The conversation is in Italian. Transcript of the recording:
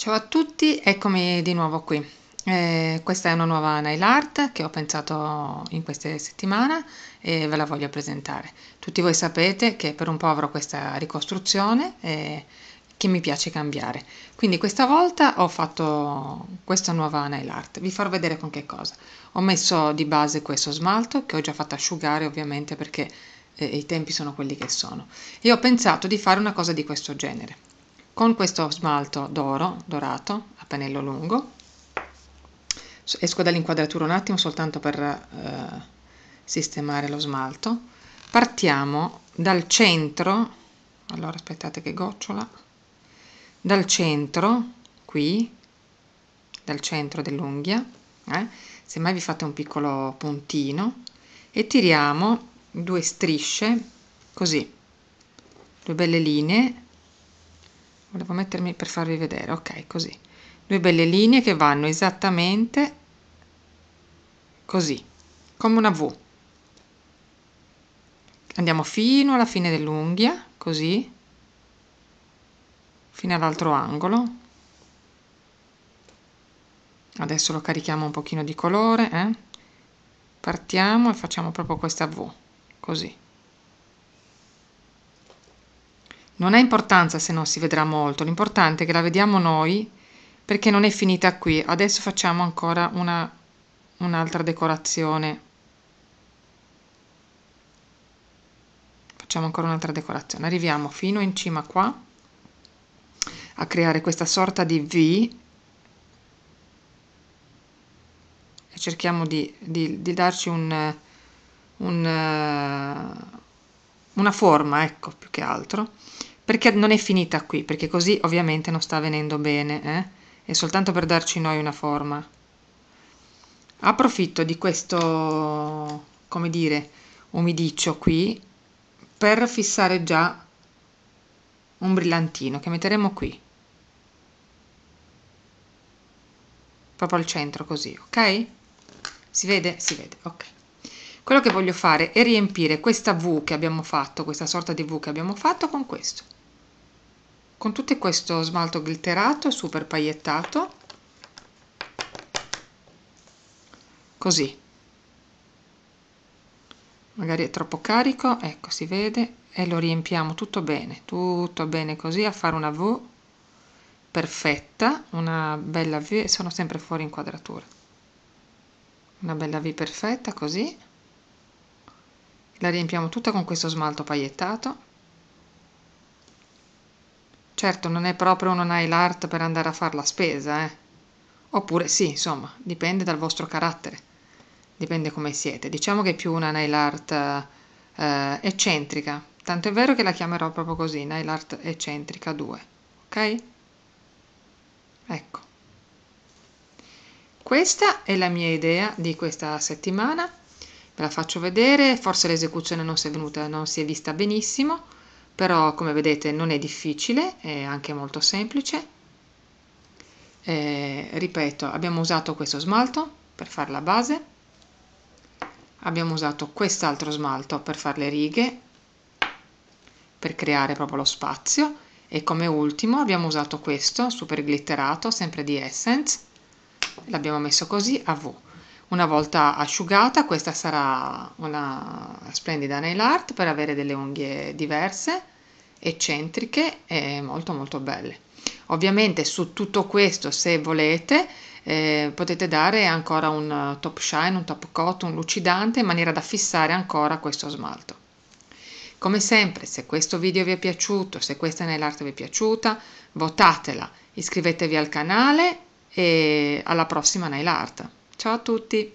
Ciao a tutti, eccomi di nuovo qui. Eh, questa è una nuova nail art che ho pensato in queste settimane e ve la voglio presentare. Tutti voi sapete che per un po' avrò questa ricostruzione eh, che mi piace cambiare. Quindi questa volta ho fatto questa nuova nail art, vi farò vedere con che cosa. Ho messo di base questo smalto che ho già fatto asciugare ovviamente perché eh, i tempi sono quelli che sono. E ho pensato di fare una cosa di questo genere con questo smalto d'oro, dorato, a pennello lungo, esco dall'inquadratura un attimo soltanto per eh, sistemare lo smalto, partiamo dal centro, allora aspettate che gocciola, dal centro, qui, dal centro dell'unghia, eh, mai vi fate un piccolo puntino, e tiriamo due strisce, così, due belle linee, volevo mettermi per farvi vedere, ok, così. Due belle linee che vanno esattamente così, come una V. Andiamo fino alla fine dell'unghia, così, fino all'altro angolo. Adesso lo carichiamo un pochino di colore, eh? Partiamo e facciamo proprio questa V, così. Non ha importanza se non si vedrà molto, l'importante è che la vediamo noi perché non è finita qui. Adesso facciamo ancora una, un'altra decorazione. Facciamo ancora un'altra decorazione. Arriviamo fino in cima qua a creare questa sorta di V e cerchiamo di, di, di darci un, un, una forma, ecco, più che altro perché non è finita qui, perché così ovviamente non sta venendo bene, eh? è soltanto per darci noi una forma. Approfitto di questo, come dire, umidiccio qui per fissare già un brillantino che metteremo qui. Proprio al centro così, ok? Si vede? Si vede, ok. Quello che voglio fare è riempire questa V che abbiamo fatto, questa sorta di V che abbiamo fatto con questo con tutto questo smalto glitterato super paiettato così magari è troppo carico ecco si vede e lo riempiamo tutto bene tutto bene così a fare una V perfetta una bella V sono sempre fuori inquadratura una bella V perfetta così la riempiamo tutta con questo smalto paiettato Certo, non è proprio un online art per andare a fare la spesa, eh. Oppure sì, insomma, dipende dal vostro carattere, dipende come siete. Diciamo che è più una nail art eh, eccentrica, tanto è vero che la chiamerò proprio così, nail art eccentrica 2, ok? Ecco. Questa è la mia idea di questa settimana, ve la faccio vedere, forse l'esecuzione non, non si è vista benissimo, però come vedete non è difficile, è anche molto semplice. E, eh, ripeto, abbiamo usato questo smalto per fare la base, abbiamo usato quest'altro smalto per fare le righe, per creare proprio lo spazio e come ultimo abbiamo usato questo super glitterato sempre di Essence l'abbiamo messo così a V una volta asciugata, questa sarà una splendida nail art per avere delle unghie diverse, eccentriche e molto molto belle. Ovviamente su tutto questo, se volete, eh, potete dare ancora un top shine, un top coat, un lucidante in maniera da fissare ancora questo smalto. Come sempre, se questo video vi è piaciuto, se questa nail art vi è piaciuta, votatela, iscrivetevi al canale e alla prossima nail art. Ciao a tutti!